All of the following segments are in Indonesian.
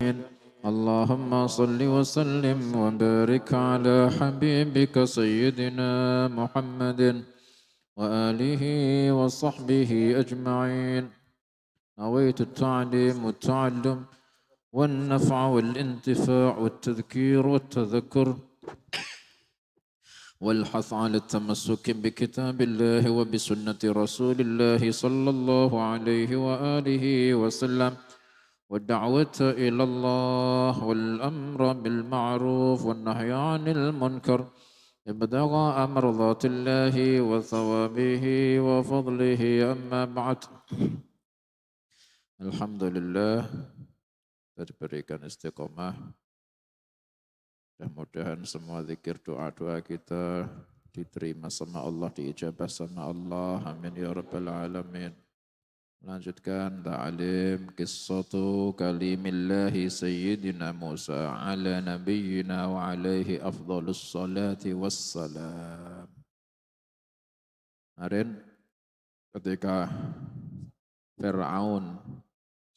اللهم صل وسلم وبارك على حبيبك سيدنا محمد وآله وصحبه أجمعين نويت التعليم والتعلم والنفع والانتفاع والتذكير والتذكر والحث على التمسك بكتاب الله وبسنة رسول الله صلى الله عليه وآله وسلم والدعوة إلى الله والأمر بالمعروف والنهي عن المنكر ابتغاء مرضات الله وثوابه وفضله أما بعد Alhamdulillah diberikan istiqomah mudah-mudahan semua zikir doa-doa kita diterima sama Allah diijabah sama Allah amin ya rabbal alamin Lanjutkan ta'lim kisatu kalimillahi sayyidina Musa ala nabiyyina wa alaihi afdhalus salati wassalam. Kemarin ketika Fir'aun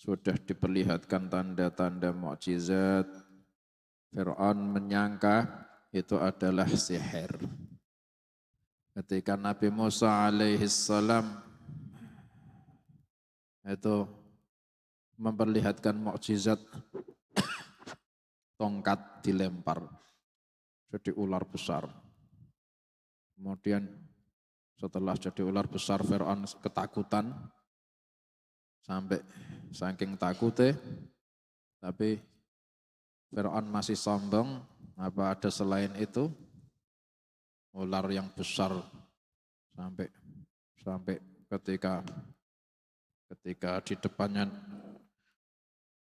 sudah diperlihatkan tanda-tanda mukjizat, Fir'aun menyangka itu adalah sihir. Ketika Nabi Musa alaihi salam itu memperlihatkan mukjizat tongkat dilempar jadi ular besar. Kemudian setelah jadi ular besar Fir'aun ketakutan sampai saking takutnya tapi Fir'aun masih sombong apa ada selain itu ular yang besar sampai sampai ketika Ketika di depannya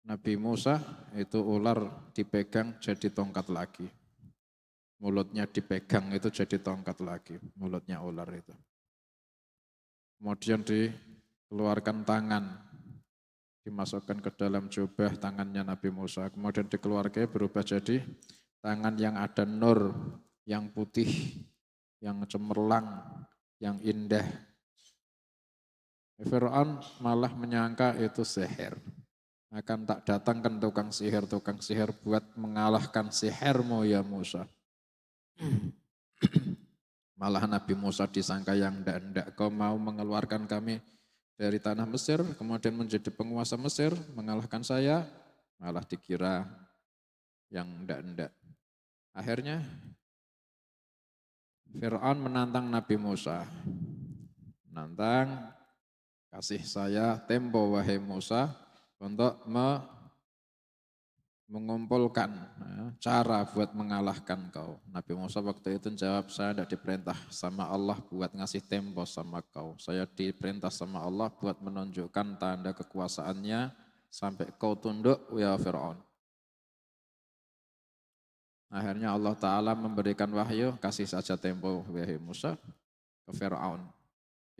Nabi Musa itu ular dipegang jadi tongkat lagi. Mulutnya dipegang itu jadi tongkat lagi, mulutnya ular itu. Kemudian dikeluarkan tangan, dimasukkan ke dalam jubah tangannya Nabi Musa. Kemudian dikeluarkan berubah jadi tangan yang ada nur, yang putih, yang cemerlang, yang indah, Fir'aun malah menyangka itu sihir. Akan tak datangkan tukang sihir, tukang sihir buat mengalahkan sihirmu ya Musa. malah Nabi Musa disangka yang ndak-ndak kau mau mengeluarkan kami dari tanah Mesir, kemudian menjadi penguasa Mesir, mengalahkan saya, malah dikira yang ndak-ndak. Akhirnya Fir'aun menantang Nabi Musa. Menantang kasih saya tempo wahai Musa untuk me mengumpulkan eh, cara buat mengalahkan kau. Nabi Musa waktu itu jawab, saya tidak diperintah sama Allah buat ngasih tempo sama kau. Saya diperintah sama Allah buat menunjukkan tanda kekuasaannya sampai kau tunduk ya Fir'aun. Akhirnya Allah Ta'ala memberikan wahyu, kasih saja tempo wahai Musa ke Fir'aun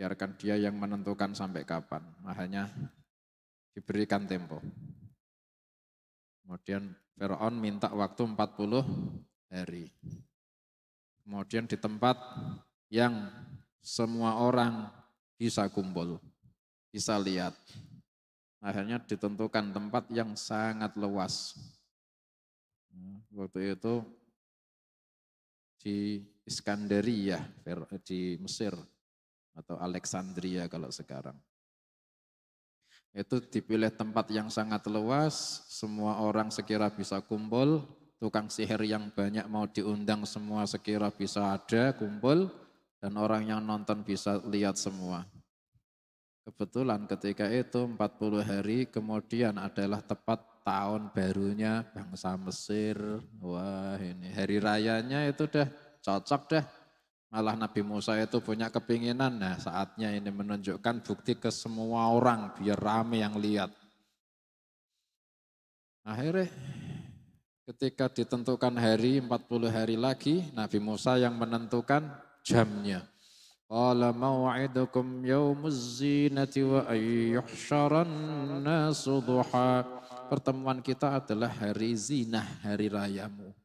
biarkan dia yang menentukan sampai kapan. Makanya diberikan tempo. Kemudian Fir'aun minta waktu 40 hari. Kemudian di tempat yang semua orang bisa kumpul, bisa lihat. Akhirnya ditentukan tempat yang sangat luas. Waktu itu di Iskandaria di Mesir atau Alexandria kalau sekarang. Itu dipilih tempat yang sangat luas, semua orang sekira bisa kumpul, tukang sihir yang banyak mau diundang semua sekira bisa ada, kumpul, dan orang yang nonton bisa lihat semua. Kebetulan ketika itu 40 hari kemudian adalah tepat tahun barunya bangsa Mesir. Wah ini hari rayanya itu dah cocok dah Malah Nabi Musa itu punya kepinginan, nah saatnya ini menunjukkan bukti ke semua orang biar rame yang lihat. Akhirnya ketika ditentukan hari 40 hari lagi, Nabi Musa yang menentukan jamnya. Qala maw'idukum yaumuz zinati wa ayyuhsharan nasu duha. Pertemuan kita adalah hari zinah, hari rayamu.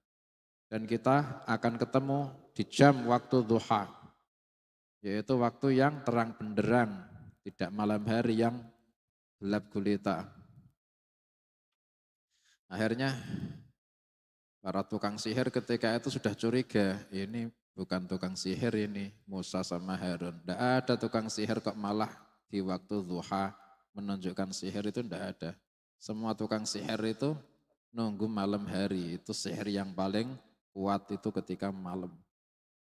Dan kita akan ketemu di jam waktu duha. Yaitu waktu yang terang benderang. Tidak malam hari yang gelap gulita. Akhirnya para tukang sihir ketika itu sudah curiga. Ini bukan tukang sihir ini. Musa sama Harun. Tidak ada tukang sihir kok malah di waktu duha menunjukkan sihir itu tidak ada. Semua tukang sihir itu nunggu malam hari. Itu sihir yang paling kuat itu ketika malam.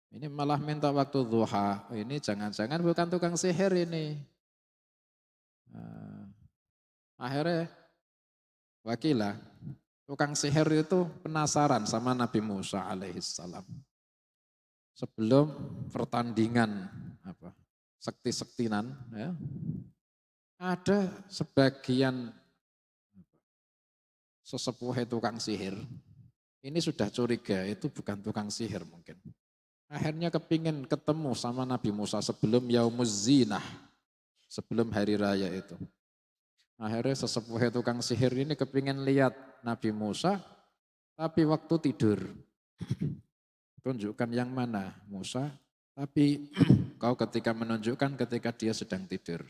Ini malah minta waktu duha. Ini jangan-jangan bukan tukang sihir ini. Eh, akhirnya wakilah tukang sihir itu penasaran sama Nabi Musa alaihissalam. Sebelum pertandingan apa sekti-sektinan, ya, ada sebagian sesepuh tukang sihir ini sudah curiga, itu bukan tukang sihir mungkin. Akhirnya kepingin ketemu sama Nabi Musa sebelum Yaumuz Zinah, sebelum hari raya itu. Akhirnya sesepuh tukang sihir ini kepingin lihat Nabi Musa, tapi waktu tidur. Tunjukkan yang mana Musa, tapi kau ketika menunjukkan ketika dia sedang tidur.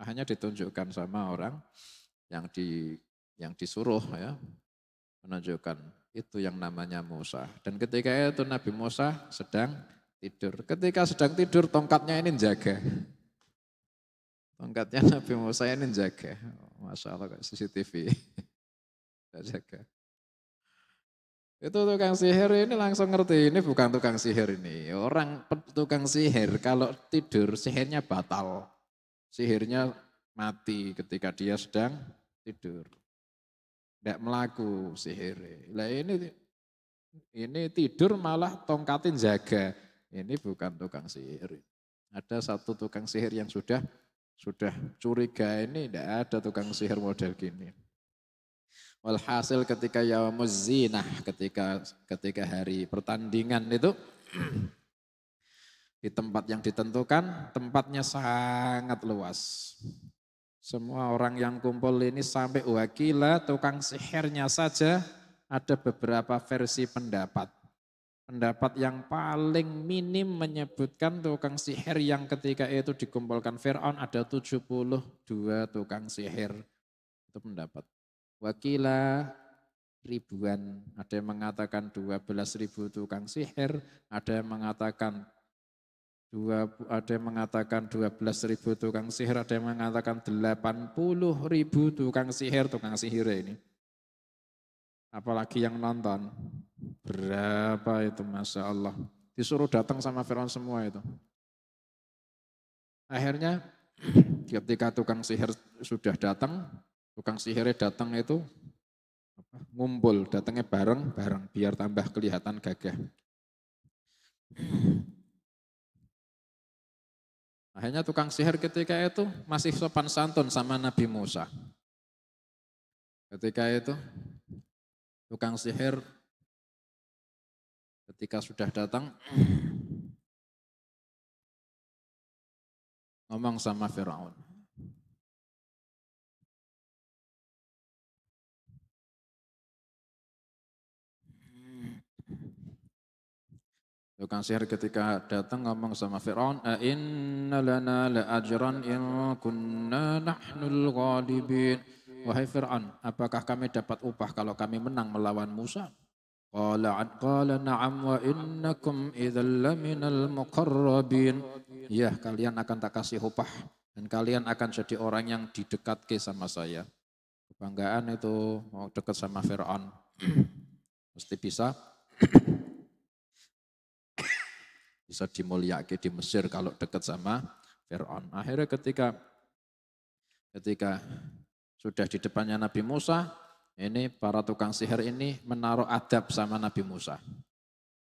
hanya ditunjukkan sama orang yang di yang disuruh ya menunjukkan itu yang namanya Musa. Dan ketika itu Nabi Musa sedang tidur. Ketika sedang tidur tongkatnya ini jaga. Tongkatnya Nabi Musa ini jaga. Masya Allah CCTV. jaga. Itu tukang sihir ini langsung ngerti, ini bukan tukang sihir ini. Orang tukang sihir kalau tidur sihirnya batal. Sihirnya mati ketika dia sedang tidur. Tidak melaku sihir. Lah ini ini tidur malah tongkatin jaga. Ini bukan tukang sihir. Ada satu tukang sihir yang sudah sudah curiga ini tidak ada tukang sihir model gini. Walhasil ketika ya zinah, ketika ketika hari pertandingan itu di tempat yang ditentukan, tempatnya sangat luas. Semua orang yang kumpul ini sampai wakila tukang sihirnya saja ada beberapa versi pendapat. Pendapat yang paling minim menyebutkan tukang sihir yang ketika itu dikumpulkan Fir'aun ada 72 tukang sihir. Itu pendapat. Wakila ribuan, ada yang mengatakan 12 ribu tukang sihir, ada yang mengatakan Dua, ada yang mengatakan 12 ribu tukang sihir, ada yang mengatakan 80 ribu tukang sihir, tukang sihir ini. Apalagi yang nonton. Berapa itu Masya Allah. Disuruh datang sama Fir'aun semua itu. Akhirnya ketika tukang sihir sudah datang, tukang sihirnya datang itu ngumpul, datangnya bareng-bareng biar tambah kelihatan gagah. Akhirnya tukang sihir ketika itu masih sopan santun sama Nabi Musa. Ketika itu tukang sihir ketika sudah datang ngomong sama Firaun. Tukang sihir ketika datang ngomong sama Fir'aun, inna lana la ajran in kunna nahnul ghalibin." Wahai Fir'aun, apakah kami dapat upah kalau kami menang melawan Musa? Qala qala na'am wa innakum idzal laminal muqarrabin. Ya, kalian akan tak kasih upah dan kalian akan jadi orang yang ke sama saya. Kebanggaan itu mau dekat sama Fir'aun. Mesti bisa bisa dimuliakan di Mesir kalau dekat sama Fir'aun. Akhirnya ketika ketika sudah di depannya Nabi Musa, ini para tukang sihir ini menaruh adab sama Nabi Musa.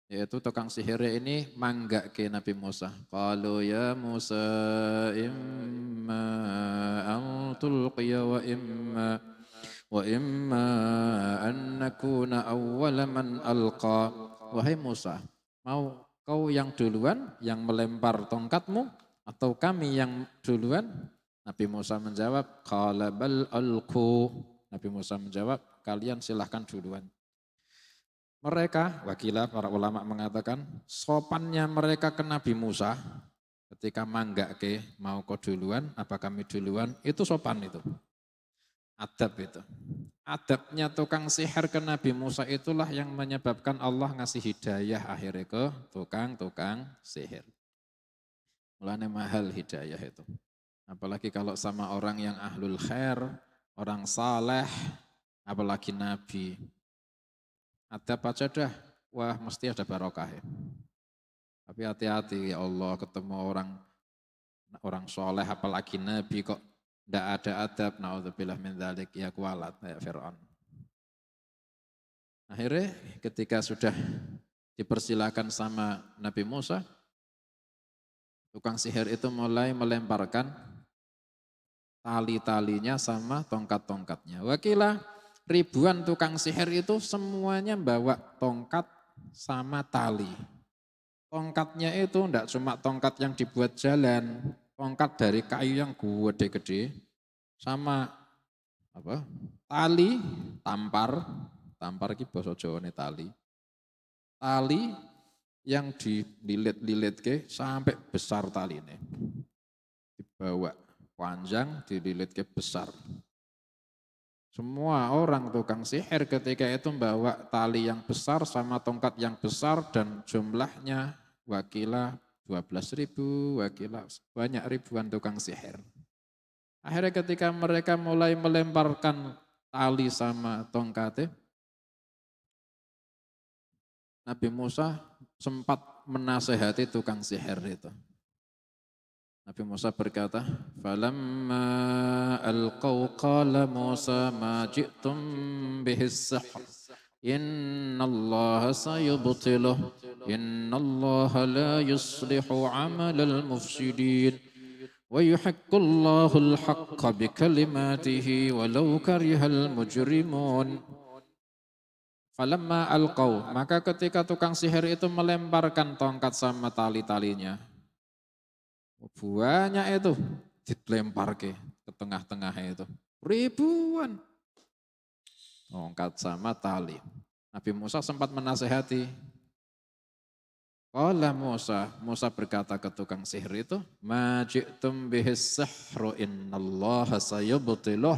Yaitu tukang sihirnya ini mangga ke Nabi Musa. Kalau ya Musa imma an wa imma wa imma annakuna awwala man alqa. Wahai Musa, mau Kau yang duluan yang melempar tongkatmu atau kami yang duluan? Nabi Musa menjawab, "Qala alku. Nabi Musa menjawab, "Kalian silahkan duluan." Mereka, wakilah para ulama mengatakan, sopannya mereka ke Nabi Musa ketika mangga ke mau kau duluan, apa kami duluan, itu sopan itu. Adab itu adabnya tukang sihir ke Nabi Musa itulah yang menyebabkan Allah ngasih hidayah akhirnya ke tukang-tukang sihir. Mulanya mahal hidayah itu. Apalagi kalau sama orang yang ahlul khair, orang saleh, apalagi Nabi. Ada apa dah, wah mesti ada barokah ya. Tapi hati-hati ya Allah ketemu orang orang soleh apalagi Nabi kok tidak ada adab, na'udzubillah min dhalik, ya kualat, ya Fir'aun. Akhirnya ketika sudah dipersilakan sama Nabi Musa, tukang sihir itu mulai melemparkan tali-talinya sama tongkat-tongkatnya. Wakilah ribuan tukang sihir itu semuanya bawa tongkat sama tali. Tongkatnya itu enggak cuma tongkat yang dibuat jalan, tongkat dari kayu yang gede-gede sama apa tali tampar tampar ki Jawa ini tali tali yang dililit-lilit ke sampai besar tali ini dibawa panjang dililit ke besar semua orang tukang sihir ketika itu membawa tali yang besar sama tongkat yang besar dan jumlahnya wakilah 12 ribu, wakilah banyak ribuan tukang sihir. Akhirnya ketika mereka mulai melemparkan tali sama tongkatnya, Nabi Musa sempat menasehati tukang sihir itu. Nabi Musa berkata, "Falamma alqaw qala Musa ma ji'tum bihis sihr." إن الله سيبطله إن الله لا يصلح عمل المفسدين ويحق الله الحق بكلماته ولو كره المجرمون Falamma alqau, maka ketika tukang sihir itu melemparkan tongkat sama tali-talinya. Buahnya itu dilempar ke, ke tengah-tengah itu. Ribuan. Mengungkat sama tali. Nabi Musa sempat menasehati. Kala Musa, Musa berkata ke tukang sihir itu, Ma ji'tum bihis sihru innallaha sayubutiluh.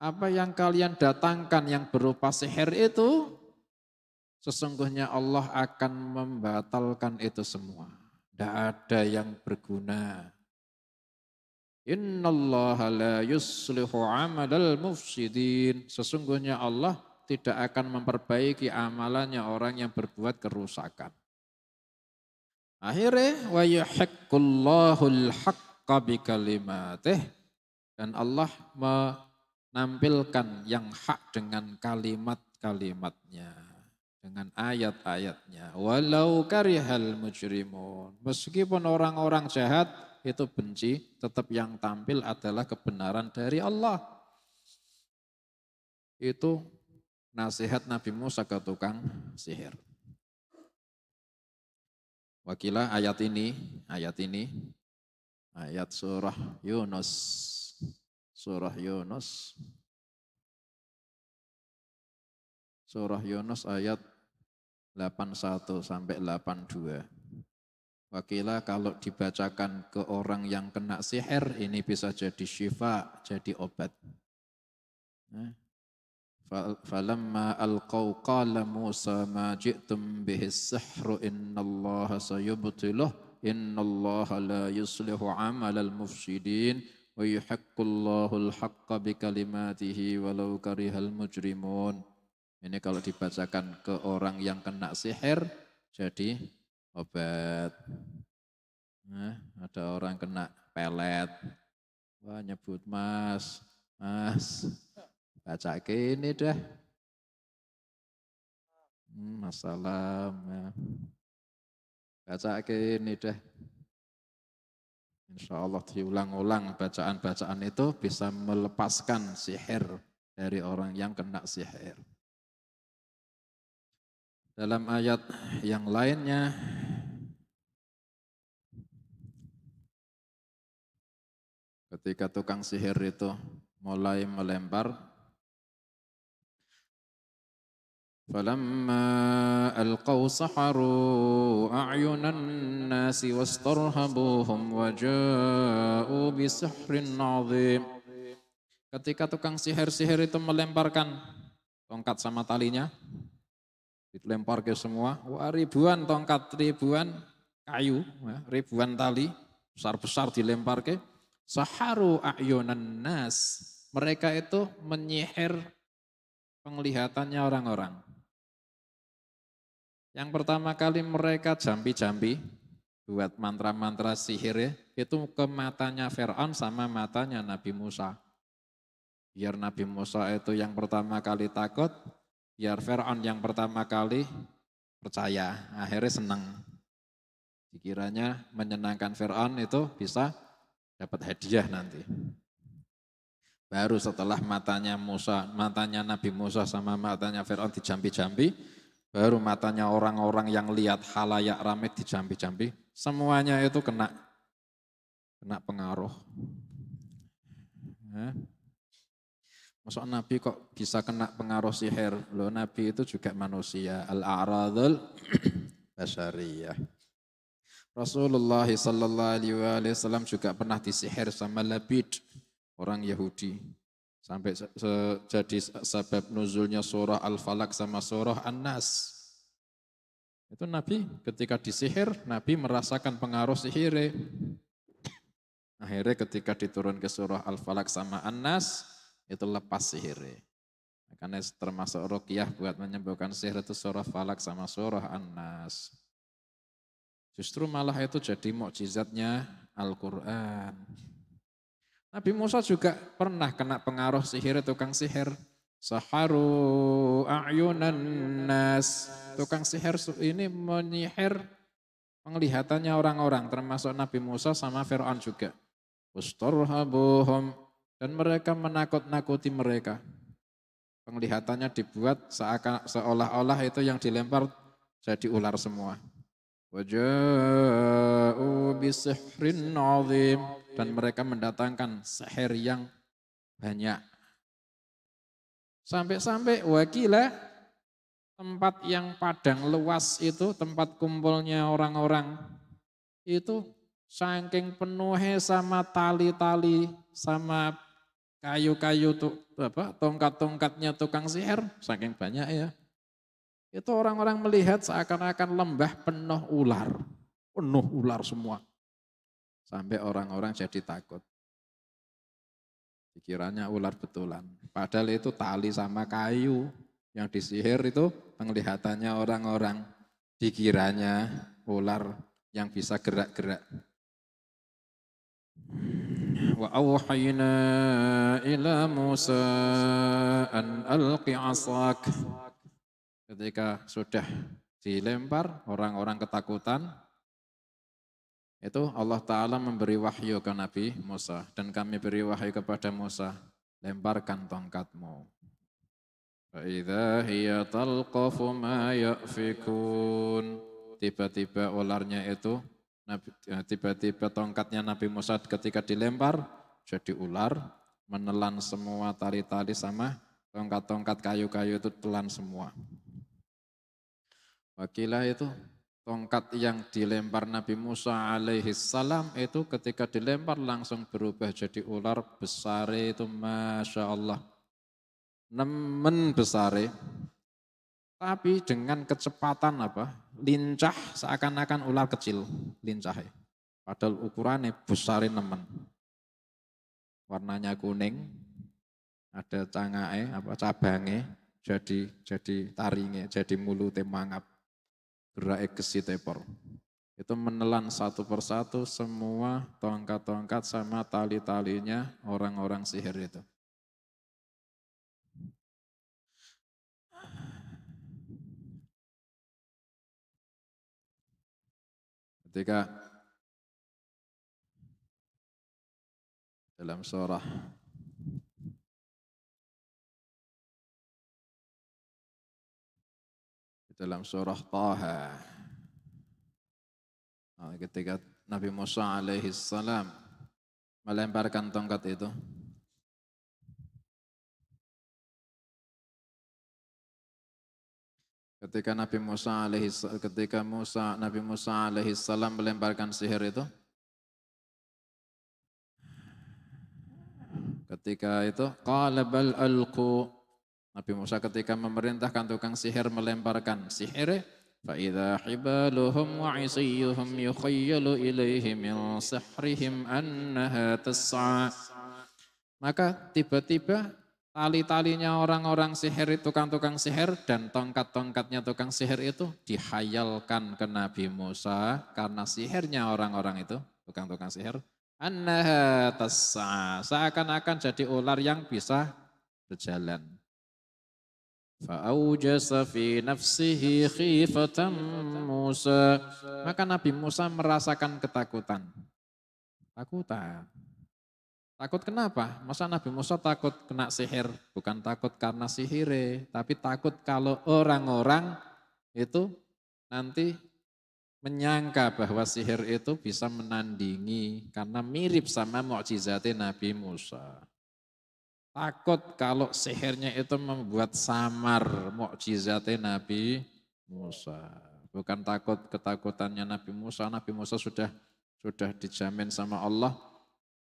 Apa yang kalian datangkan yang berupa sihir itu, sesungguhnya Allah akan membatalkan itu semua. Tidak ada yang berguna Inna Allah la yuslihu amalal mufsidin. Sesungguhnya Allah tidak akan memperbaiki amalannya orang yang berbuat kerusakan. Akhirnya wa yuhiqqullahu haqqa bi kalimatih dan Allah menampilkan yang hak dengan kalimat-kalimatnya, dengan ayat-ayatnya. Walau karihal mujrimun, meskipun orang-orang jahat itu benci, tetap yang tampil adalah kebenaran dari Allah. Itu nasihat Nabi Musa ke tukang sihir. Wakilah ayat ini, ayat ini, ayat surah Yunus, surah Yunus, surah Yunus ayat 81 sampai 82. Wakilah kalau dibacakan ke orang yang kena sihir ini bisa jadi syifa, jadi obat. Nah. Falamma alqaw qala Musa ma ji'tum bihi sihru innallaha sayubtiluh innallaha la yuslihu amalal mufsidin wa yuhaqqullahu al-haqqa bikalimatihi walau karihal mujrimun. Ini kalau dibacakan ke orang yang kena sihir jadi obat. Nah, ada orang kena pelet. Wah, nyebut mas, mas. Baca ini deh, Hmm, masalah. Ya. Baca ini deh, Insya Allah diulang-ulang bacaan-bacaan itu bisa melepaskan sihir dari orang yang kena sihir. Dalam ayat yang lainnya ketika tukang sihir itu mulai melempar فلما ألقوا سحروا أعين الناس واسترهبوهم وجاءوا بسحر عظيم Ketika tukang sihir-sihir itu melemparkan tongkat sama talinya, dilempar ke semua, wah ribuan tongkat, ribuan kayu, ribuan tali, besar-besar dilempar ke, Saharu a'yunan nas. Mereka itu menyihir penglihatannya orang-orang. Yang pertama kali mereka jambi-jambi buat mantra-mantra sihir ya, itu ke matanya Fir'aun sama matanya Nabi Musa. Biar Nabi Musa itu yang pertama kali takut, biar Fir'aun yang pertama kali percaya, akhirnya senang. Dikiranya menyenangkan Fir'aun itu bisa dapat hadiah nanti. Baru setelah matanya Musa, matanya Nabi Musa sama matanya Fir'aun dijampi-jampi, baru matanya orang-orang yang lihat halayak rame dijampi-jampi, semuanya itu kena kena pengaruh. Ya. Masuk Nabi kok bisa kena pengaruh sihir? Loh Nabi itu juga manusia. Al-A'radul Basariyah. Rasulullah Sallallahu Alaihi Wasallam juga pernah disihir sama Labid, orang Yahudi. Sampai jadi sebab nuzulnya surah Al-Falak sama surah An-Nas. Itu Nabi ketika disihir, Nabi merasakan pengaruh sihir. Akhirnya ketika diturun ke surah Al-Falak sama An-Nas, itu lepas sihir. Karena termasuk rokiah buat menyembuhkan sihir itu surah Falak sama surah An-Nas. Justru malah itu jadi mukjizatnya Al-Quran. Nabi Musa juga pernah kena pengaruh sihir tukang sihir. Saharu a'yunan nas. Tukang sihir ini menyihir penglihatannya orang-orang termasuk Nabi Musa sama Fir'aun juga. Usturhabuhum. Dan mereka menakut-nakuti mereka. Penglihatannya dibuat seolah-olah itu yang dilempar jadi ular semua. Waja'u bisihrin azim. Dan mereka mendatangkan seher yang banyak. Sampai-sampai wakila tempat yang padang luas itu, tempat kumpulnya orang-orang itu saking penuhnya sama tali-tali, sama kayu-kayu tuh apa tongkat-tongkatnya tukang sihir, saking banyak ya. Itu orang-orang melihat seakan-akan lembah penuh ular. Penuh ular semua. Sampai orang-orang jadi takut. Pikirannya ular betulan. Padahal itu tali sama kayu. Yang disihir itu penglihatannya orang-orang. Dikiranya ular yang bisa gerak-gerak. ila Musa an alqi asak ketika sudah dilempar orang-orang ketakutan itu Allah Ta'ala memberi wahyu ke Nabi Musa dan kami beri wahyu kepada Musa lemparkan tongkatmu Tiba-tiba ularnya itu, eh, tiba-tiba tongkatnya Nabi Musa ketika dilempar, jadi ular, menelan semua tali-tali sama tongkat-tongkat kayu-kayu itu telan semua. Wakilah itu tongkat yang dilempar Nabi Musa alaihi salam itu ketika dilempar langsung berubah jadi ular besar itu Masya Allah. Nemen besar, Tapi dengan kecepatan apa? Lincah seakan-akan ular kecil lincah. Padahal ukurannya besar nemen. Warnanya kuning, ada cangae apa cabange jadi jadi taringe jadi mulut mangap gerak tepor Itu menelan satu persatu semua tongkat-tongkat sama tali-talinya orang-orang sihir itu. Ketika dalam surah dalam surah Taha. Nah, ketika Nabi Musa alaihi salam melemparkan tongkat itu. Ketika Nabi Musa alaihi ketika Musa Nabi Musa alaihi salam melemparkan sihir itu, ketika itu qala bal alqu Nabi Musa ketika memerintahkan tukang sihir melemparkan sihir, فَإِذَا حِبَالُهُمْ وَعِصِيُّهُمْ يُخَيَّلُ إِلَيْهِ مِنْ سِحْرِهِمْ أَنَّهَا تَسْعَى Maka tiba-tiba tali-talinya orang-orang sihir, tukang-tukang sihir dan tongkat-tongkatnya tukang sihir itu dihayalkan ke Nabi Musa karena sihirnya orang-orang itu, tukang-tukang sihir. Annaha tas'a, seakan-akan jadi ular yang bisa berjalan. Musa. Maka Nabi Musa merasakan ketakutan. Takutan. Takut kenapa? Masa Nabi Musa takut kena sihir? Bukan takut karena sihire, tapi takut kalau orang-orang itu nanti menyangka bahwa sihir itu bisa menandingi karena mirip sama mukjizat Nabi Musa. Takut kalau sihirnya itu membuat samar mukjizatnya Nabi Musa. Bukan takut ketakutannya Nabi Musa. Nabi Musa sudah sudah dijamin sama Allah.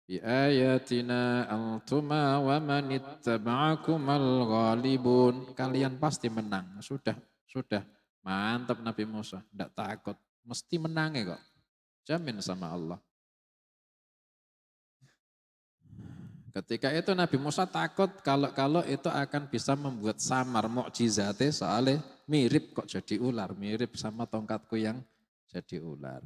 Bi ayatina antuma wa al ghalibun. Kalian pasti menang. Sudah, sudah. Mantap Nabi Musa. Tidak takut. Mesti menang ya kok. Jamin sama Allah. Ketika itu Nabi Musa takut kalau-kalau itu akan bisa membuat samar mukjizate soalnya mirip kok jadi ular, mirip sama tongkatku yang jadi ular.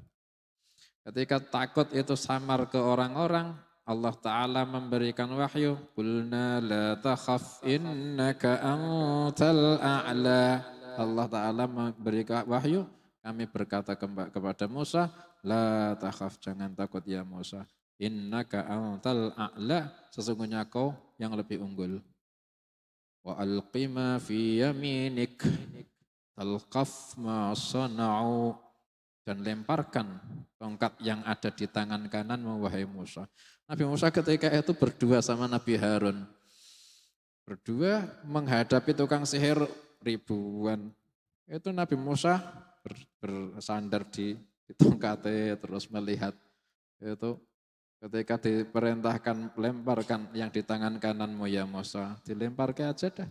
Ketika takut itu samar ke orang-orang, Allah Ta'ala memberikan wahyu, Qulna la takhaf innaka antal a'la. Allah Ta'ala memberikan wahyu, kami berkata kepada Musa, La takhaf, jangan takut ya Musa innaka antal a'la sesungguhnya kau yang lebih unggul wa alqima fi yaminik talqaf ma sana'u dan lemparkan tongkat yang ada di tangan kanan wahai Musa. Nabi Musa ketika itu berdua sama Nabi Harun. Berdua menghadapi tukang sihir ribuan. Itu Nabi Musa bersandar di, di tongkatnya terus melihat itu Ketika diperintahkan lemparkan yang di tangan kananmu ya Musa, dilemparkan aja dah.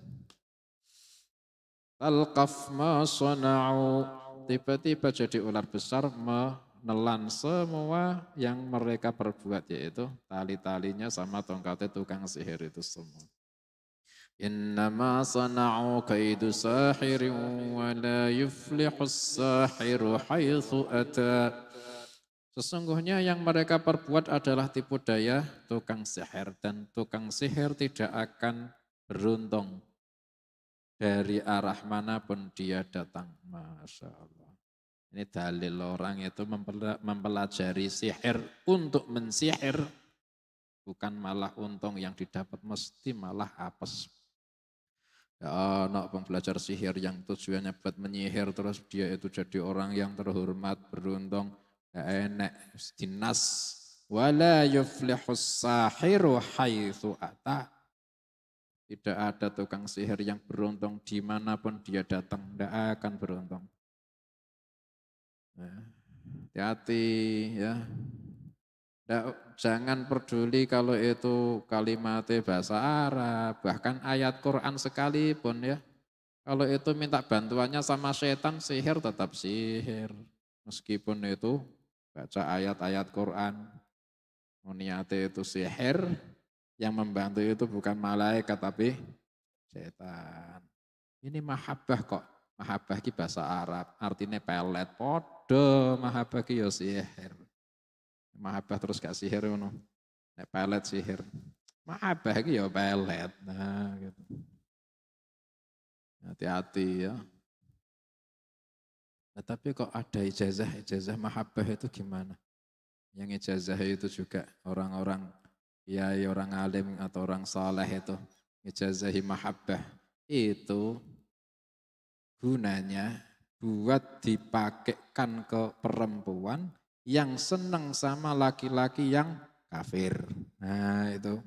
Talqaf ma sona'u. Tiba-tiba jadi ular besar menelan semua yang mereka perbuat, yaitu tali-talinya sama tongkatnya tukang sihir itu semua. Innama sana'u kaidu sahirin wa la yuflihus sahiru haithu ata. Sesungguhnya yang mereka perbuat adalah tipu daya tukang sihir dan tukang sihir tidak akan beruntung dari arah manapun dia datang. Masya Allah. Ini dalil orang itu mempelajari sihir untuk mensihir. Bukan malah untung yang didapat, mesti malah apes. Ya anak pembelajar sihir yang tujuannya buat menyihir terus dia itu jadi orang yang terhormat, beruntung Enak eh, dinas wala yuflihus sahiru haitsu ata tidak ada tukang sihir yang beruntung dimanapun dia datang tidak akan beruntung eh, hati-hati ya tidak, jangan peduli kalau itu kalimat bahasa Arab bahkan ayat Quran sekalipun ya kalau itu minta bantuannya sama setan sihir tetap sihir meskipun itu baca ayat-ayat Quran. Muniate itu sihir, yang membantu itu bukan malaikat tapi setan. Ini mahabbah kok. Mahabbah ki bahasa Arab, artinya pelet podo, mahabbah ki yo sihir. Mahabbah terus gak sihir no. Nek pelet sihir. Mahabbah ki yo pelet. Nah gitu. Hati-hati ya. Nah, tapi kok ada ijazah, ijazah mahabbah itu gimana? Yang ijazah itu juga orang-orang ya orang alim atau orang saleh itu ijazah mahabbah itu gunanya buat dipakaikan ke perempuan yang senang sama laki-laki yang kafir. Nah itu.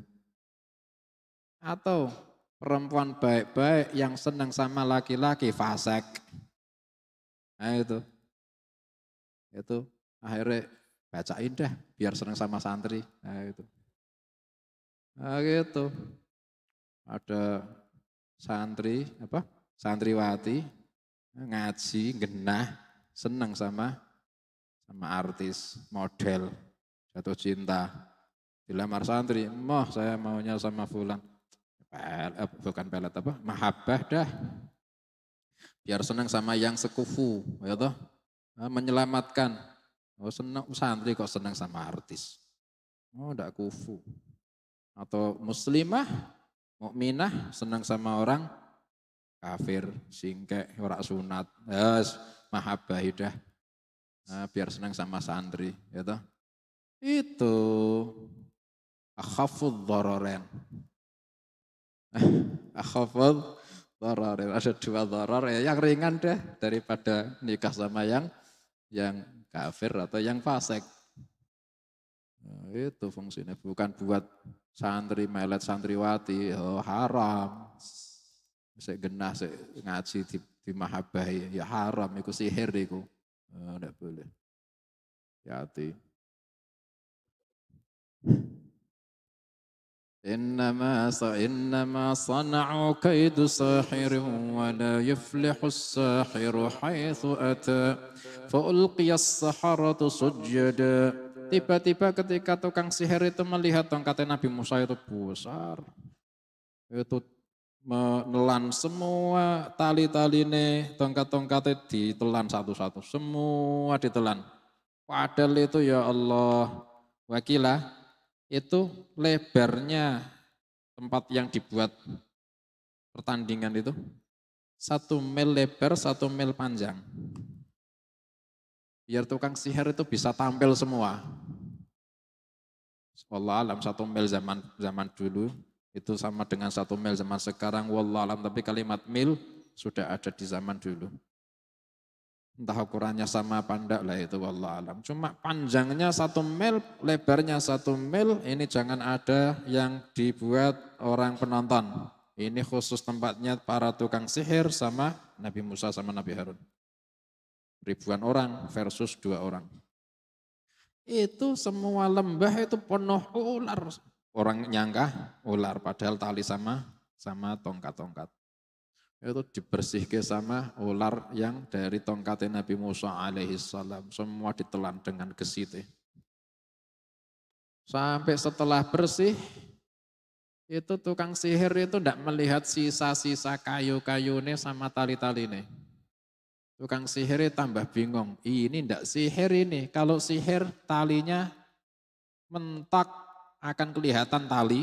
Atau perempuan baik-baik yang senang sama laki-laki fasek. Nah itu. Itu akhirnya bacain deh biar seneng sama santri. Nah itu. Nah gitu. Ada santri apa? Santriwati ngaji genah seneng sama sama artis, model, jatuh cinta. Dilamar santri, moh saya maunya sama fulan. Pel, eh, bukan pelet apa? Mahabbah dah biar senang sama yang sekufu, ya toh. Ah, menyelamatkan. Oh, senang santri kok senang sama artis. Oh, ndak kufu. Atau muslimah, mukminah senang sama orang kafir, singke ora sunat. Yes, mahabbah Nah, ah, biar senang sama santri, ya toh. Itu akhafud dhararin. akhafud Dharar. Ya. Ada dua dharar. Ya, yang ringan deh daripada nikah sama yang yang kafir atau yang fasik. Nah, itu fungsinya. Bukan buat santri melet santriwati. Oh, haram. Saya genah, saya ngaji di, di Ya haram, itu sihir itu. Tidak nah, oh, boleh. Hati-hati. إنما إنما صنعوا كيد ساحر ولا يفلح الساحر حيث أتى فألقي السحرة سجدا Tiba-tiba ketika tukang sihir itu melihat tongkatnya Nabi Musa itu besar, itu menelan semua tali-taline, tongkat tongkat itu ditelan satu-satu, semua ditelan. Padahal itu ya Allah, wakilah itu lebarnya tempat yang dibuat pertandingan itu satu mil lebar, satu mil panjang. Biar tukang sihir itu bisa tampil semua. sekolah alam satu mil zaman zaman dulu itu sama dengan satu mil zaman sekarang. Wallah alam tapi kalimat mil sudah ada di zaman dulu. Entah ukurannya sama apa enggak lah itu wallah alam. Cuma panjangnya satu mil, lebarnya satu mil, ini jangan ada yang dibuat orang penonton. Ini khusus tempatnya para tukang sihir sama Nabi Musa sama Nabi Harun. Ribuan orang versus dua orang. Itu semua lembah itu penuh ular. Orang nyangka ular padahal tali sama sama tongkat-tongkat itu dibersihkan sama ular yang dari tongkatnya Nabi Musa alaihi salam. Semua ditelan dengan gesit. Ya. Sampai setelah bersih, itu tukang sihir itu tidak melihat sisa-sisa kayu-kayu ini sama tali-tali ini. Tukang sihir tambah bingung, ini tidak sihir ini. Kalau sihir talinya mentok akan kelihatan tali,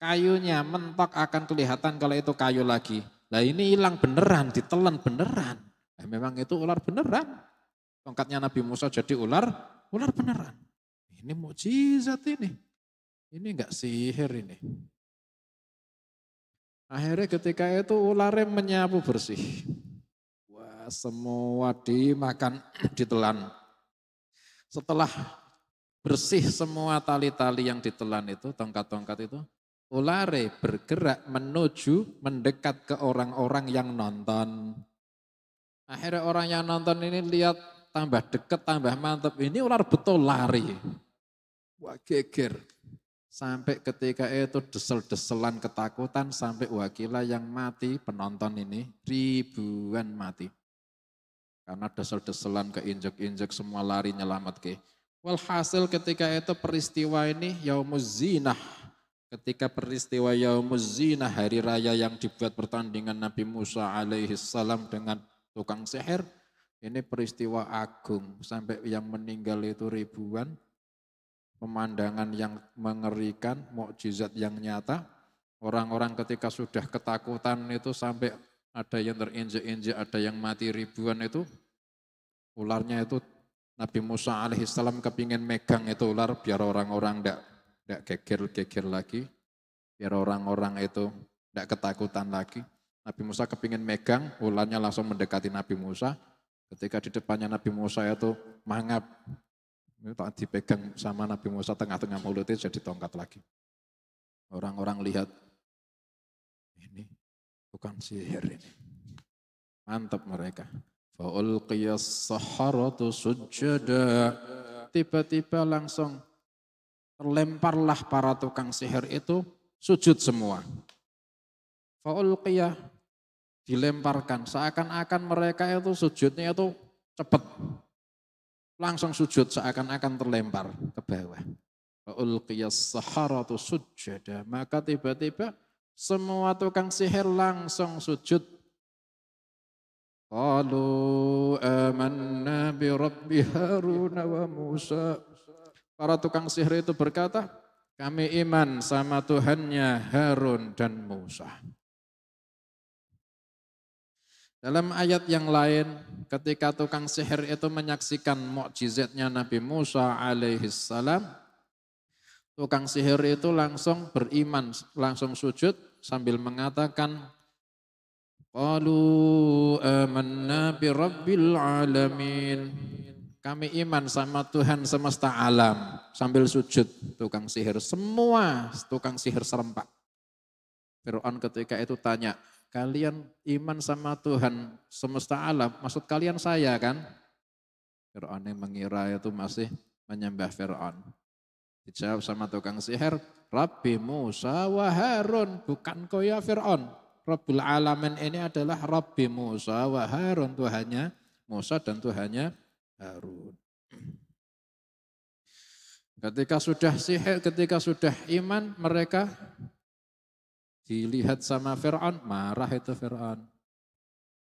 kayunya mentok akan kelihatan kalau itu kayu lagi. Lah ini hilang beneran, ditelan beneran. Nah, memang itu ular beneran. Tongkatnya Nabi Musa jadi ular, ular beneran. Ini mukjizat ini. Ini enggak sihir ini. Akhirnya ketika itu ularnya menyapu bersih. Wah, semua dimakan, ditelan. Setelah bersih semua tali-tali yang ditelan itu, tongkat-tongkat itu, Ulare bergerak menuju mendekat ke orang-orang yang nonton. Akhirnya orang yang nonton ini lihat tambah deket, tambah mantep. Ini ular betul lari. Wah geger. Sampai ketika itu desel-deselan ketakutan sampai wakilah yang mati penonton ini ribuan mati. Karena desel-deselan keinjek-injek semua lari nyelamat ke. Walhasil ketika itu peristiwa ini yaumuz zinah ketika peristiwa Yaumuz Zina hari raya yang dibuat pertandingan Nabi Musa alaihi salam dengan tukang seher ini peristiwa agung sampai yang meninggal itu ribuan pemandangan yang mengerikan mukjizat yang nyata orang-orang ketika sudah ketakutan itu sampai ada yang terinjek-injek ada yang mati ribuan itu ularnya itu Nabi Musa alaihi salam kepingin megang itu ular biar orang-orang tidak -orang tidak geger-geger lagi, biar orang-orang itu tidak ketakutan lagi. Nabi Musa kepingin megang, ulannya langsung mendekati Nabi Musa. Ketika di depannya Nabi Musa itu mangap, dipegang sama Nabi Musa tengah-tengah mulutnya jadi tongkat lagi. Orang-orang lihat, ini bukan sihir ini. Mantap mereka. saharo saharatu sujada. Tiba-tiba langsung terlemparlah para tukang sihir itu sujud semua. Faulqiyah dilemparkan. Seakan-akan mereka itu sujudnya itu cepat. Langsung sujud seakan-akan terlempar ke bawah. Fa'ulqiyah saharatu sujada. Maka tiba-tiba semua tukang sihir langsung sujud. Qalu amanna bi rabbi Harun wa Musa para tukang sihir itu berkata, kami iman sama Tuhannya Harun dan Musa. Dalam ayat yang lain, ketika tukang sihir itu menyaksikan mukjizatnya Nabi Musa alaihissalam, tukang sihir itu langsung beriman, langsung sujud sambil mengatakan, Qalu amanna bi rabbil alamin. Kami iman sama Tuhan semesta alam sambil sujud tukang sihir. Semua tukang sihir serempak. Fir'aun ketika itu tanya, kalian iman sama Tuhan semesta alam, maksud kalian saya kan? Fir'aun yang mengira itu masih menyembah Fir'aun. Dijawab sama tukang sihir, Rabbi Musa wa Harun, bukan kau ya Fir'aun. Rabbul Alamin ini adalah Rabbi Musa wa Harun, Tuhannya Musa dan Tuhannya Harun. Ketika sudah sihir, ketika sudah iman, mereka dilihat sama Fir'aun, marah itu Fir'aun.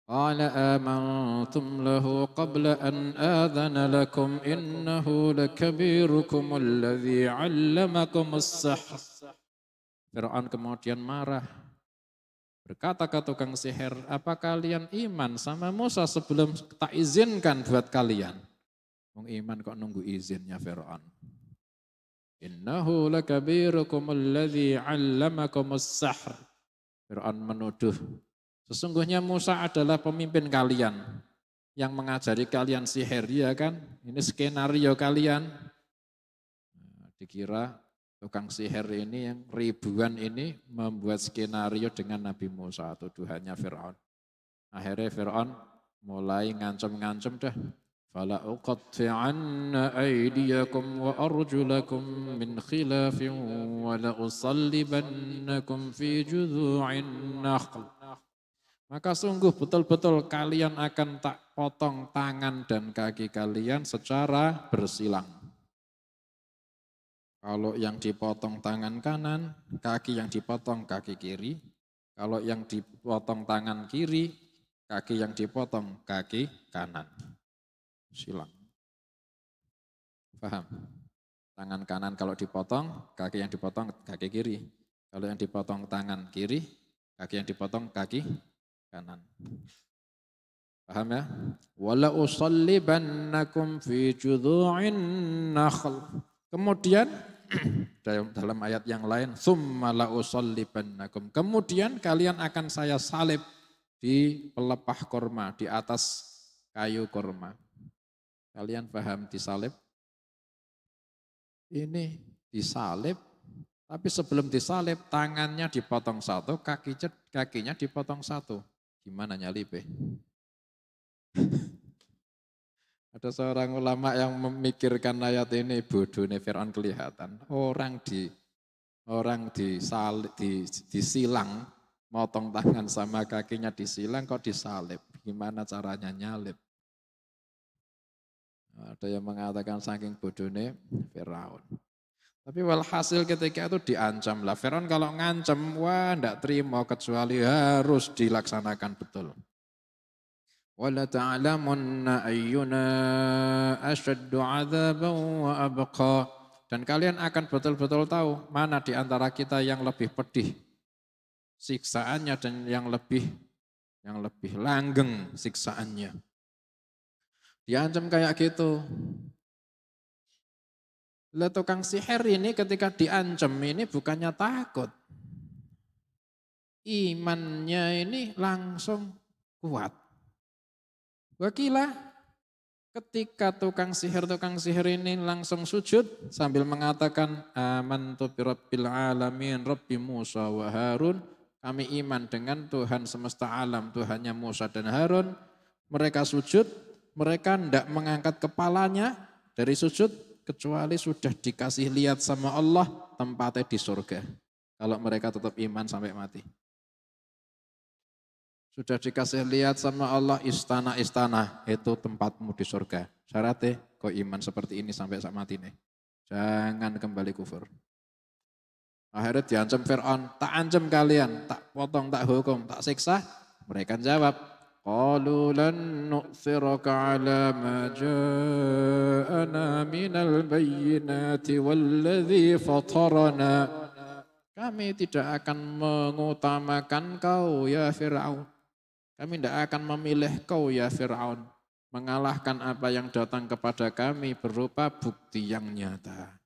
Qala amantum lahu qabla an adhana lakum innahu lakabirukum alladhi allamakum as-sihr. Fir'aun kemudian marah. Berkata ke tukang sihir, apa kalian iman sama Musa sebelum tak izinkan buat kalian? Mung iman kok nunggu izinnya Fir'aun. Innahu lakabirukum alladhi allamakumus sahr. Fir'aun menuduh, sesungguhnya Musa adalah pemimpin kalian yang mengajari kalian sihir, ya kan? Ini skenario kalian. Nah, dikira Tukang sihir ini yang ribuan ini membuat skenario dengan Nabi Musa, tuduhannya Fir'aun. Akhirnya Fir'aun mulai ngancam-ngancam dah. Fala uqatti'anna aydiyakum wa arjulakum min khilafin wa la usallibannakum fi judhu'in nakhl. Maka sungguh betul-betul kalian akan tak potong tangan dan kaki kalian secara bersilang. Kalau yang dipotong tangan kanan, kaki yang dipotong kaki kiri. Kalau yang dipotong tangan kiri, kaki yang dipotong kaki kanan. Silang. Paham? Tangan kanan kalau dipotong, kaki yang dipotong kaki kiri. Kalau yang dipotong tangan kiri, kaki yang dipotong kaki kanan. Paham ya? Wala usallibannakum fi judu'in nakhl. Kemudian dalam ayat yang lain, Kemudian kalian akan saya salib di pelepah korma, di atas kayu korma. Kalian paham disalib? Ini disalib, tapi sebelum disalib tangannya dipotong satu, kaki kakinya dipotong satu. Gimana nyali? Ada seorang ulama yang memikirkan ayat ini bodohnya Fir'aun kelihatan. Orang di orang disalib, di, disilang, motong tangan sama kakinya disilang kok disalib. Gimana caranya nyalib? Ada yang mengatakan saking bodohnya Fir'aun. Tapi walhasil ketika itu diancam lah. Fir'aun kalau ngancam, wah tidak terima kecuali harus dilaksanakan betul. وَلَتَعْلَمُنَّ أَيُّنَا أَشَدُّ عَذَابًا وَأَبْقَى Dan kalian akan betul-betul tahu mana di antara kita yang lebih pedih siksaannya dan yang lebih yang lebih langgeng siksaannya. Diancam kayak gitu. Lah tukang sihir ini ketika diancam ini bukannya takut. Imannya ini langsung kuat. Wakilah ketika tukang sihir-tukang sihir ini langsung sujud sambil mengatakan aman tu birabbil alamin rabbi Musa wa Harun kami iman dengan Tuhan semesta alam Tuhannya Musa dan Harun mereka sujud mereka tidak mengangkat kepalanya dari sujud kecuali sudah dikasih lihat sama Allah tempatnya di surga kalau mereka tetap iman sampai mati sudah dikasih lihat sama Allah istana-istana itu tempatmu di surga. Syaratnya kau iman seperti ini sampai saat mati nih. Jangan kembali kufur. Akhirnya diancam Fir'aun, tak ancam kalian, tak potong, tak hukum, tak siksa. Mereka jawab, Qalu lan nu'thiraka ala ma ja'ana minal walladhi fatarana. Kami tidak akan mengutamakan kau ya Fir'aun. Kami tidak akan memilih kau ya Fir'aun. Mengalahkan apa yang datang kepada kami berupa bukti yang nyata.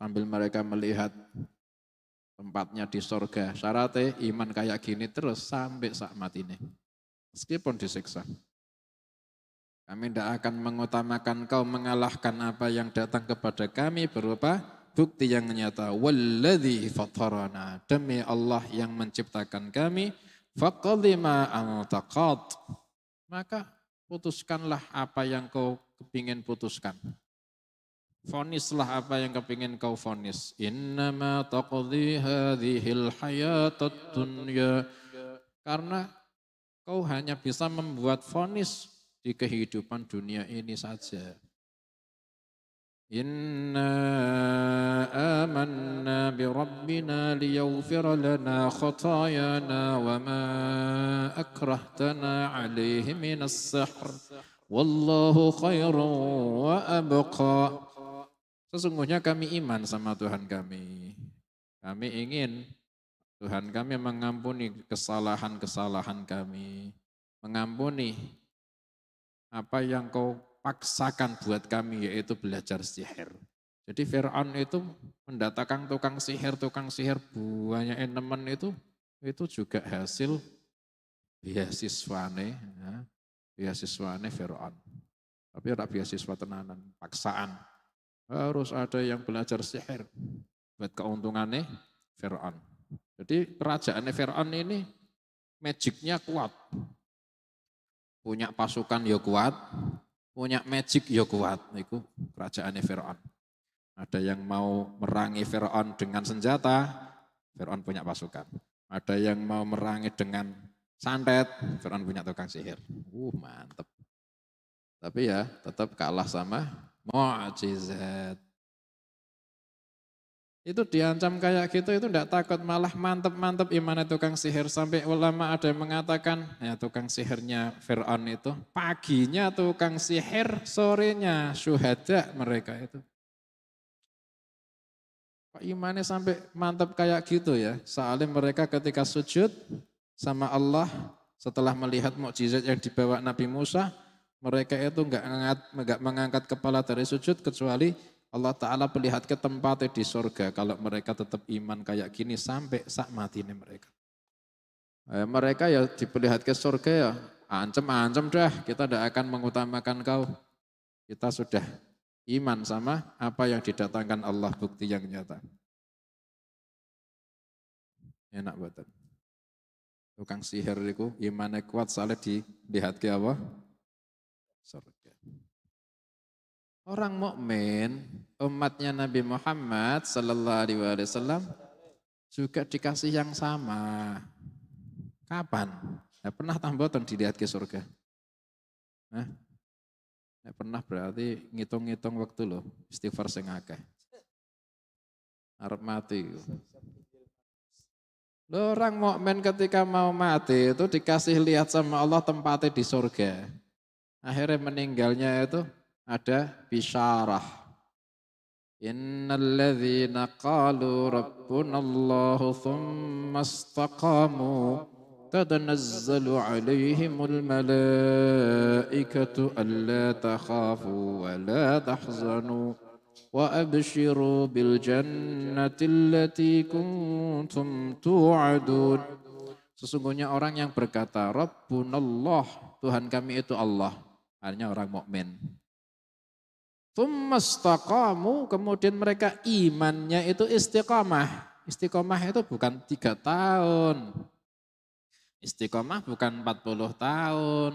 Sambil mereka melihat tempatnya di sorga. Syaratnya iman kayak gini terus sampai saat mati ini. Meskipun disiksa. Kami tidak akan mengutamakan kau mengalahkan apa yang datang kepada kami berupa bukti yang nyata. Walladhi Demi Allah yang menciptakan kami, Faqadhi ma antaqad. Maka putuskanlah apa yang kau kepingin putuskan. Fonislah apa yang kepingin kau fonis. Innama taqdhi hadhil hayatat dunya. Karena kau hanya bisa membuat fonis di kehidupan dunia ini saja. إنا آمنا بربنا ليغفر لنا خطايانا وما أكرهتنا عليه من السحر والله خير وأبقى Sesungguhnya kami iman sama Tuhan kami. Kami ingin Tuhan kami mengampuni kesalahan-kesalahan kami. Mengampuni apa yang kau paksakan buat kami yaitu belajar sihir. Jadi Fir'aun itu mendatangkan tukang sihir, tukang sihir banyak enemen itu, itu juga hasil biasiswane, ya, biasiswane Fir'aun. Tapi ada biasiswa tenanan, paksaan. Harus ada yang belajar sihir buat keuntungannya Fir'aun. Jadi kerajaannya Fir'aun ini magicnya kuat. Punya pasukan ya kuat, punya magic ya kuat itu kerajaan Firaun. Ada yang mau merangi Firaun dengan senjata, Firaun punya pasukan. Ada yang mau merangi dengan santet, Firaun punya tukang sihir. Uh, mantep. Tapi ya tetap kalah sama mukjizat. Itu diancam kayak gitu itu tidak takut malah mantep-mantep imannya tukang sihir. Sampai ulama ada yang mengatakan ya tukang sihirnya Fir'aun itu. Paginya tukang sihir, sorenya syuhada mereka itu. Kok imannya sampai mantep kayak gitu ya. Soalnya mereka ketika sujud sama Allah setelah melihat mukjizat yang dibawa Nabi Musa, mereka itu enggak, enggak mengangkat kepala dari sujud kecuali Allah Ta'ala melihat ke tempatnya di surga kalau mereka tetap iman kayak gini sampai saat mati ini mereka. Eh, mereka ya dipelihat ke surga ya ancam-ancam dah kita tidak akan mengutamakan kau. Kita sudah iman sama apa yang didatangkan Allah bukti yang nyata. Enak banget. Tukang sihir itu imannya kuat soalnya dilihat ke apa? Surga. Orang mukmin, umatnya Nabi Muhammad sallallahu alaihi wasallam juga dikasih yang sama. Kapan? Ya, pernah tambah dilihat ke surga. Nah, ya, pernah berarti ngitung-ngitung waktu loh istighfar sing akeh. Arab mati. Loh, orang mukmin ketika mau mati itu dikasih lihat sama Allah tempatnya di surga. Akhirnya meninggalnya itu ada bisyarah. Innalladzina qalu rabbunallahu thumma istaqamu تتنزل عليهم الملائكة ألا تخافوا ولا تحزنوا وأبشروا بالجنة التي كنتم توعدون Sesungguhnya orang yang berkata, Rabbunallah, Tuhan kami itu Allah. Artinya orang mukmin. Tumastakamu, kemudian mereka imannya itu istiqomah. Istiqomah itu bukan tiga tahun. Istiqomah bukan 40 tahun.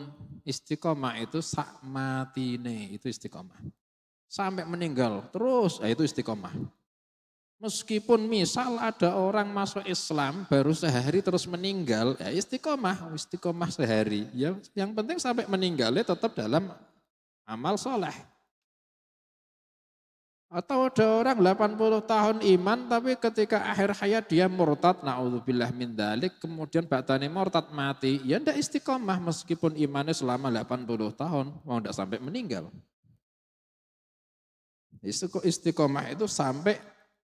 Istiqomah itu sakmatine, itu istiqomah. Sampai meninggal, terus ya itu istiqomah. Meskipun misal ada orang masuk Islam baru sehari terus meninggal, ya istiqomah, istiqomah sehari. Ya, yang penting sampai meninggalnya tetap dalam amal soleh. Atau ada orang 80 tahun iman tapi ketika akhir hayat dia murtad, na'udzubillah min dalik, kemudian batani murtad mati, ya ndak istiqomah meskipun imannya selama 80 tahun, mau ndak sampai meninggal. Istiqomah itu sampai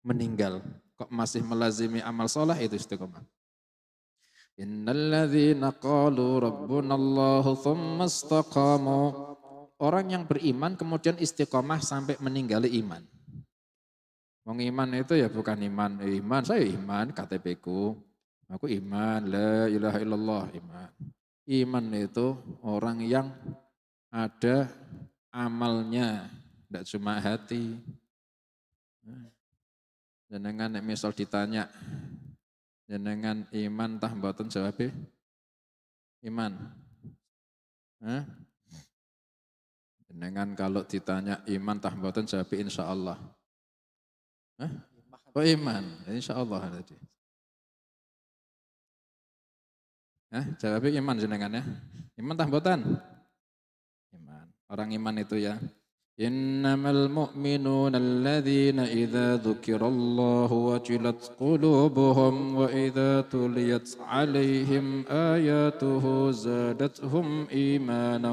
meninggal. Kok masih melazimi amal soleh itu istiqomah. ladhina qalu rabbunallahu thumma orang yang beriman kemudian istiqomah sampai meninggali iman. Wong iman itu ya bukan iman, ya iman saya iman KTP ku. Aku iman, la ilaha illallah iman. Iman itu orang yang ada amalnya, tidak cuma hati. Jenengan misal ditanya, jenengan iman tah mboten jawab Iman. Hah? Jenengan kalau ditanya iman tah mboten insya Allah. Hah? Oh iman, ya, Allah tadi. Hah? Jawab iman jenengan ya. Iman tah Iman. Orang iman itu ya إنما المؤمنون الذين إذا ذكر الله وجلت قلوبهم وإذا تليت عليهم آياته زادتهم إيمانا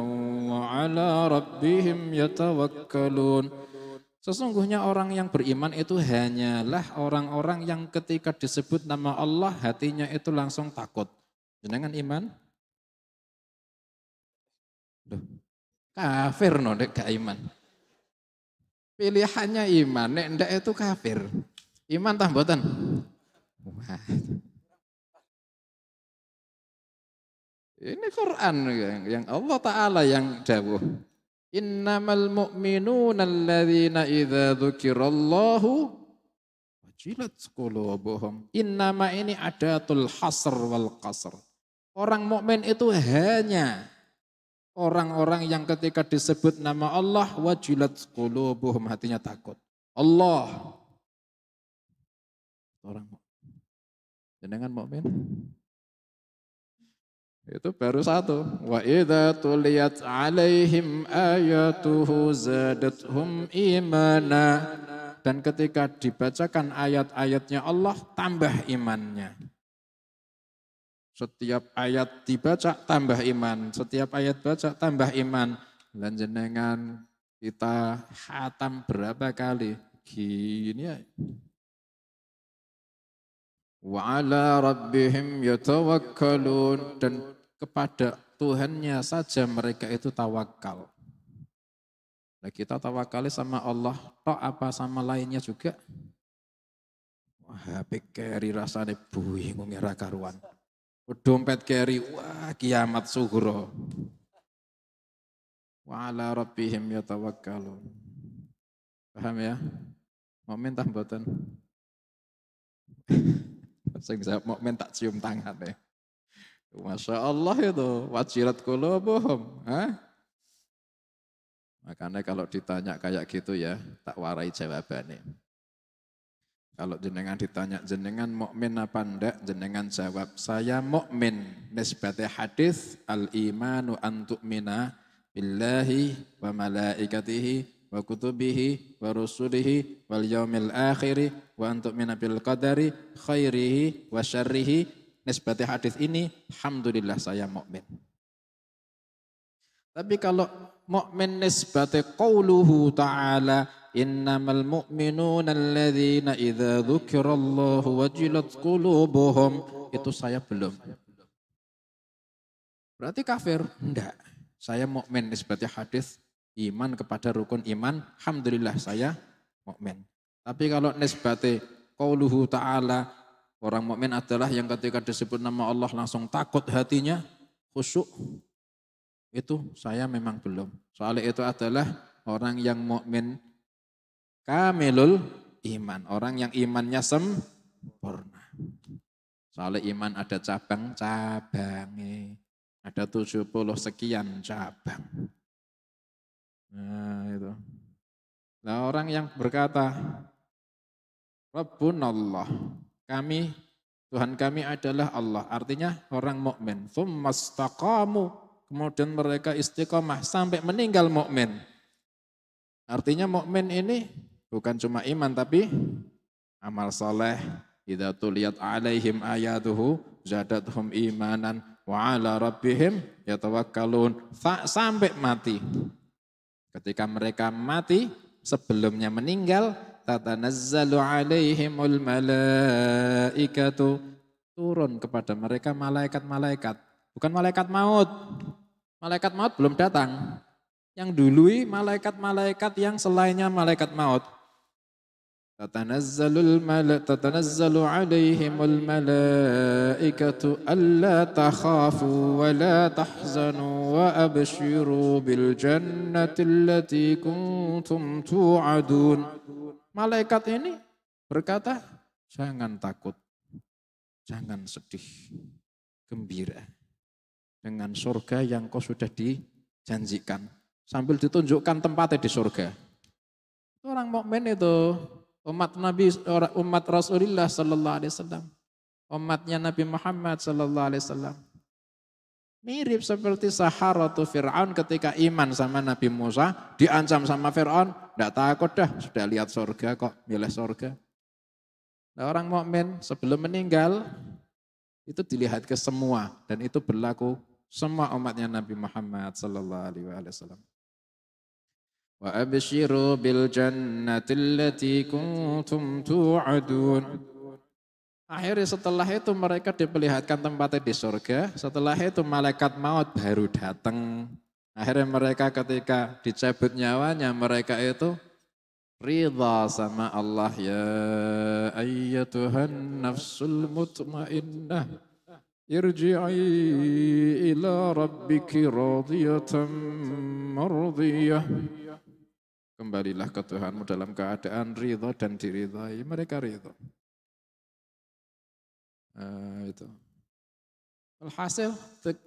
وعلى ربهم يتوكلون Sesungguhnya orang yang beriman itu hanyalah orang-orang yang ketika disebut nama Allah hatinya itu langsung takut. Jenengan iman? Duh. Kafir no dek gak iman. Pilihannya iman, nek ndak itu kafir. Iman tah mboten? Ini Quran yang Allah Ta'ala yang jauh. Innamal mu'minuna alladhina idha dhukirallahu wajilat qulubuhum. Innama ini adatul hasr wal qasr. Orang mukmin itu hanya Orang-orang yang ketika disebut nama Allah wajilat qulubuhum hatinya takut. Allah. Orang jenengan mukmin itu baru satu. Wa idza tuliyat alaihim ayatuhu zadatuhum imana. Dan ketika dibacakan ayat-ayatnya Allah tambah imannya. Setiap ayat dibaca tambah iman, setiap ayat baca tambah iman. Dan jenengan kita hatam berapa kali? Gini ya. Wa ala rabbihim yatawakkalun dan kepada Tuhannya saja mereka itu tawakal. Nah, kita tawakali sama Allah, tok apa sama lainnya juga. Wah, HP carry rasanya buih ngira karuan. Dompet keri, wah kiamat suhro. Wa ala rabbihim yatawakkalun. Paham ya? Mau minta mboten? Sing mau minta cium tangan ya. Masya Allah itu, kulo kulubuhum. Hah? Makanya kalau ditanya kayak gitu ya, tak warai jawabannya. Kalau jenengan ditanya jenengan mukmin apa ndak, jenengan jawab saya mukmin. Nisbate hadis al imanu antuk mina billahi wa malaikatihi wa kutubihi wa rusulihi wal yaumil akhiri wa mina bil qadari khairihi wa syarrihi. Nisbate hadis ini alhamdulillah saya mukmin. Tapi kalau mukmin nisbate qauluhu ta'ala إنما المؤمنون الذين إذا ذكر الله وجلت قلوبهم itu saya belum berarti kafir enggak saya mukmin nisbatnya hadis iman kepada rukun iman alhamdulillah saya mukmin tapi kalau nisbatnya, qauluhu ta'ala orang mukmin adalah yang ketika disebut nama Allah langsung takut hatinya khusyuk itu saya memang belum soalnya itu adalah orang yang mukmin kamilul iman. Orang yang imannya sempurna. Soalnya iman ada cabang-cabangnya. Ada 70 sekian cabang. Nah, itu. Nah, orang yang berkata, Rabbun Allah, kami, Tuhan kami adalah Allah. Artinya orang mukmin. Fumastakamu. Kemudian mereka istiqomah sampai meninggal mukmin. Artinya mukmin ini Bukan cuma iman tapi amal soleh. Idza tuliyat alaihim ayatuhu zadatuhum imanan wa ala rabbihim yatawakkalun. Sampai mati. Ketika mereka mati, sebelumnya meninggal, tatanazzalu alaihimul malaikatu. Turun kepada mereka malaikat-malaikat. Bukan malaikat maut. Malaikat maut belum datang. Yang dului malaikat-malaikat yang selainnya malaikat maut. تتنزل المل... تتنزل عليهم الملائكة ألا تخافوا ولا تحزنوا وأبشروا بالجنة التي كنتم توعدون Malaikat ini berkata, jangan takut, jangan sedih, gembira dengan surga yang kau sudah dijanjikan. Sambil ditunjukkan tempatnya di surga. Orang mukmin itu umat Nabi umat Rasulullah sallallahu alaihi wasallam umatnya Nabi Muhammad sallallahu alaihi wasallam mirip seperti saharatu Fir'aun ketika iman sama Nabi Musa diancam sama Fir'aun tidak takut dah sudah lihat surga kok milih surga nah, orang mukmin sebelum meninggal itu dilihat ke semua dan itu berlaku semua umatnya Nabi Muhammad sallallahu alaihi wasallam وأبشروا بالجنة التي كنتم توعدون Akhirnya setelah itu mereka diperlihatkan tempatnya di surga. Setelah itu malaikat maut baru datang. Akhirnya mereka ketika dicabut nyawanya mereka itu ridha sama Allah ya ayyatuhan nafsul mutmainnah irji'i ila rabbiki radiyatan mardiyah Kembalilah ke Tuhanmu dalam keadaan ridho dan diridhai. Mereka ridho. Nah, itu. Alhasil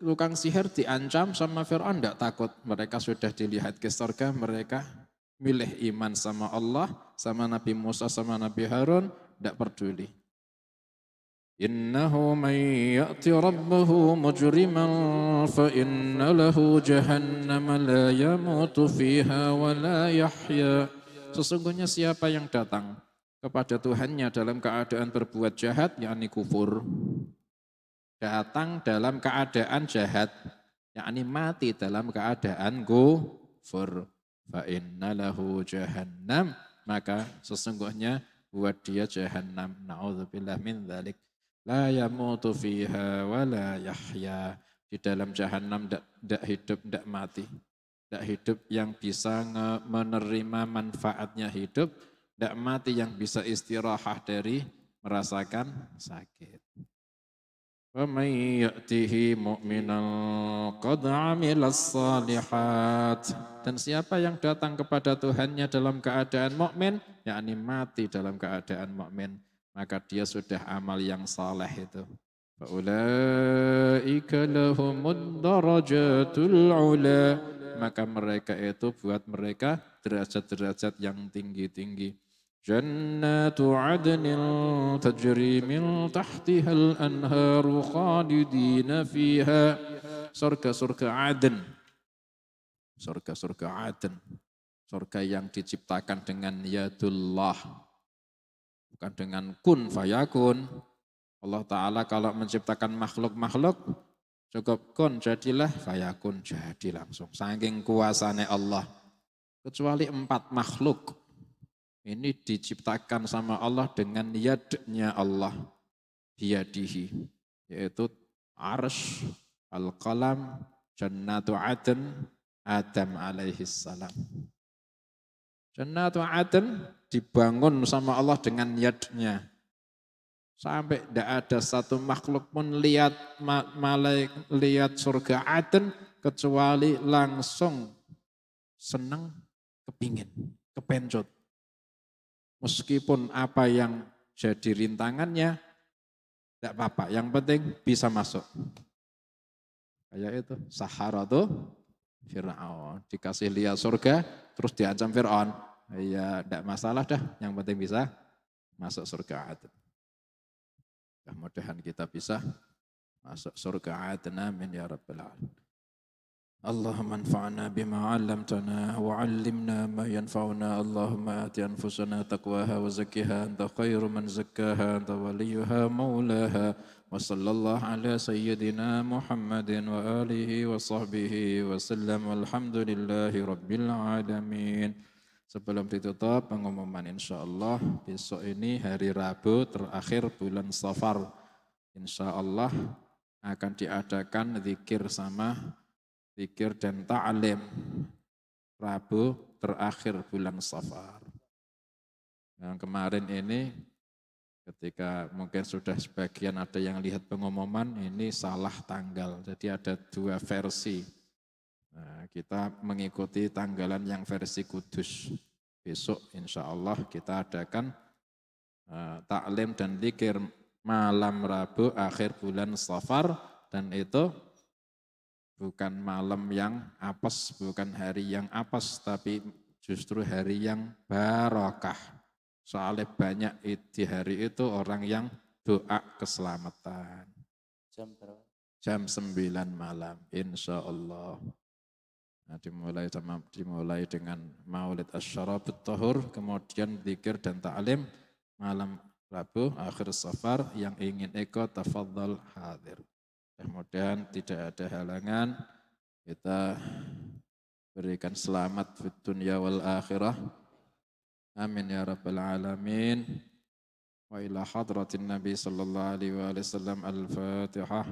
tukang sihir diancam sama Fir'aun tidak takut. Mereka sudah dilihat ke surga, mereka milih iman sama Allah, sama Nabi Musa, sama Nabi Harun, tidak peduli. إنه من يأت ربه مجرما فإن له جهنم لا yamutu fiha ولا يحيا Sesungguhnya siapa yang datang kepada Tuhannya dalam keadaan berbuat jahat, yakni kufur, datang dalam keadaan jahat, yakni mati dalam keadaan kufur. Fa lahu jahannam, maka sesungguhnya buat dia jahannam. Na'udzubillah min dhalik. La yamutu fiha wa la yahya. Di dalam jahanam tidak hidup, tidak mati. Tidak hidup yang bisa menerima manfaatnya hidup. Tidak mati yang bisa istirahat dari merasakan sakit. ومن يأته مؤمنا قد عمل الصالحات dan siapa yang datang kepada Tuhannya dalam keadaan mukmin yakni mati dalam keadaan mukmin maka dia sudah amal yang saleh itu. Faulaika lahumud darajatul ula. Maka mereka itu buat mereka derajat-derajat yang tinggi-tinggi. Jannatu adnil tajri min tahtihal anharu khalidina fiha. Surga-surga Aden. Surga-surga Aden. Surga yang diciptakan dengan yadullah Bukan dengan kun fayakun. Allah Ta'ala kalau menciptakan makhluk-makhluk, cukup kun jadilah, fayakun jadi langsung. Saking kuasanya Allah. Kecuali empat makhluk. Ini diciptakan sama Allah dengan yadnya Allah. Biyadihi. Yaitu arsh, al-qalam, jannatu adn, Adam alaihi salam. Jannatu Aden dibangun sama Allah dengan yadnya. Sampai tidak ada satu makhluk pun lihat malaik lihat surga Aden kecuali langsung senang kepingin, kepencut. Meskipun apa yang jadi rintangannya, tidak apa-apa. Yang penting bisa masuk. Kayak itu, Sahara tuh Fir'aun. Dikasih lihat surga, terus diancam Fir'aun ya tidak masalah dah, yang penting bisa masuk surga adn. Mudah-mudahan kita bisa masuk surga adn. Amin ya rabbal alamin. اللهم انفعنا بما علمتنا وعلمنا ما ينفعنا اللهم آت أنفسنا تقواها وزكها أنت خير من زكاها أنت وليها مولاها وصلى الله على سيدنا محمد وآله وصحبه وسلم والحمد لله رب العالمين Sebelum ditutup pengumuman insya Allah besok ini hari Rabu terakhir bulan Safar. Insya Allah akan diadakan zikir sama zikir dan ta'lim Rabu terakhir bulan Safar. Yang kemarin ini ketika mungkin sudah sebagian ada yang lihat pengumuman ini salah tanggal. Jadi ada dua versi Nah, kita mengikuti tanggalan yang versi kudus. Besok insya Allah kita adakan uh, taklim dan zikir malam Rabu akhir bulan Safar dan itu bukan malam yang apes, bukan hari yang apes, tapi justru hari yang barokah. Soalnya banyak di hari itu orang yang doa keselamatan. Jam berapa? Jam 9 malam, insya Allah. Nah, dimulai sama dimulai dengan Maulid Asyarabut Tahur, kemudian zikir dan ta'lim malam Rabu akhir safar yang ingin ikut tafadhal hadir. Kemudian tidak ada halangan kita berikan selamat di dunia wal akhirah. Amin ya rabbal alamin. Wa ila hadratin Nabi sallallahu alaihi wasallam al-Fatihah.